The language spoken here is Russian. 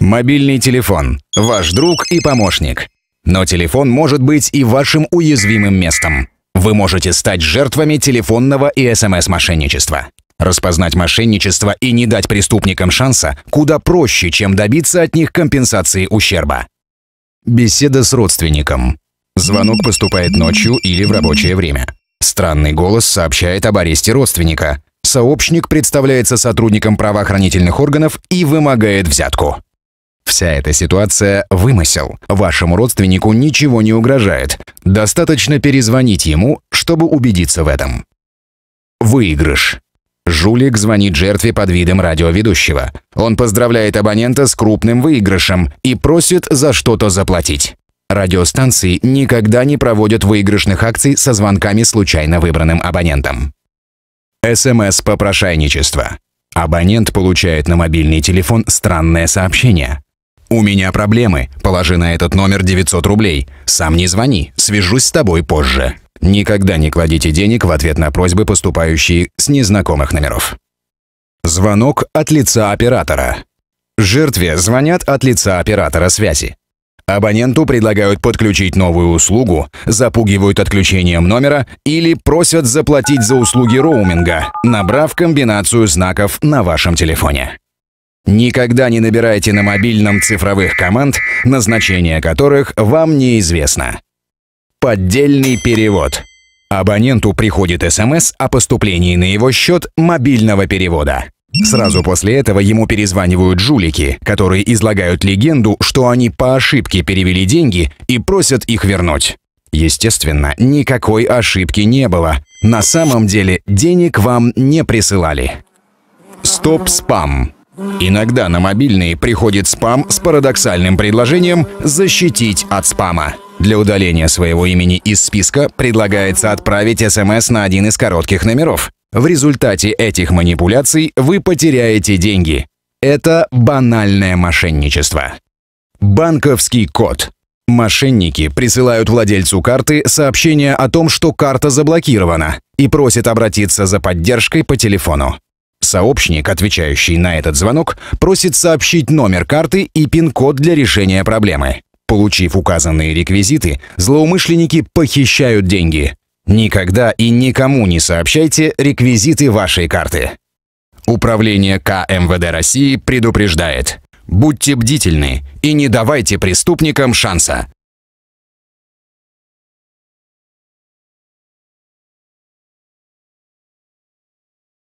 Мобильный телефон – ваш друг и помощник. Но телефон может быть и вашим уязвимым местом. Вы можете стать жертвами телефонного и СМС-мошенничества. Распознать мошенничество и не дать преступникам шанса куда проще, чем добиться от них компенсации ущерба. Беседа с родственником. Звонок поступает ночью или в рабочее время. Странный голос сообщает об аресте родственника. Сообщник представляется сотрудником правоохранительных органов и вымогает взятку. Вся эта ситуация – вымысел. Вашему родственнику ничего не угрожает. Достаточно перезвонить ему, чтобы убедиться в этом. Выигрыш. Жулик звонит жертве под видом радиоведущего. Он поздравляет абонента с крупным выигрышем и просит за что-то заплатить. Радиостанции никогда не проводят выигрышных акций со звонками случайно выбранным абонентом. СМС-попрошайничество. Абонент получает на мобильный телефон странное сообщение. «У меня проблемы. Положи на этот номер 900 рублей. Сам не звони. Свяжусь с тобой позже». Никогда не кладите денег в ответ на просьбы, поступающие с незнакомых номеров. Звонок от лица оператора. Жертве звонят от лица оператора связи. Абоненту предлагают подключить новую услугу, запугивают отключением номера или просят заплатить за услуги роуминга, набрав комбинацию знаков на вашем телефоне. Никогда не набирайте на мобильном цифровых команд, назначение которых вам неизвестно. Поддельный перевод. Абоненту приходит СМС о поступлении на его счет мобильного перевода. Сразу после этого ему перезванивают жулики, которые излагают легенду, что они по ошибке перевели деньги и просят их вернуть. Естественно, никакой ошибки не было. На самом деле денег вам не присылали. Стоп спам. Иногда на мобильные приходит спам с парадоксальным предложением «защитить от спама». Для удаления своего имени из списка предлагается отправить СМС на один из коротких номеров. В результате этих манипуляций вы потеряете деньги. Это банальное мошенничество. Банковский код. Мошенники присылают владельцу карты сообщение о том, что карта заблокирована, и просят обратиться за поддержкой по телефону. Сообщник, отвечающий на этот звонок, просит сообщить номер карты и пин-код для решения проблемы. Получив указанные реквизиты, злоумышленники похищают деньги. Никогда и никому не сообщайте реквизиты вашей карты. Управление КМВД России предупреждает. Будьте бдительны и не давайте преступникам шанса.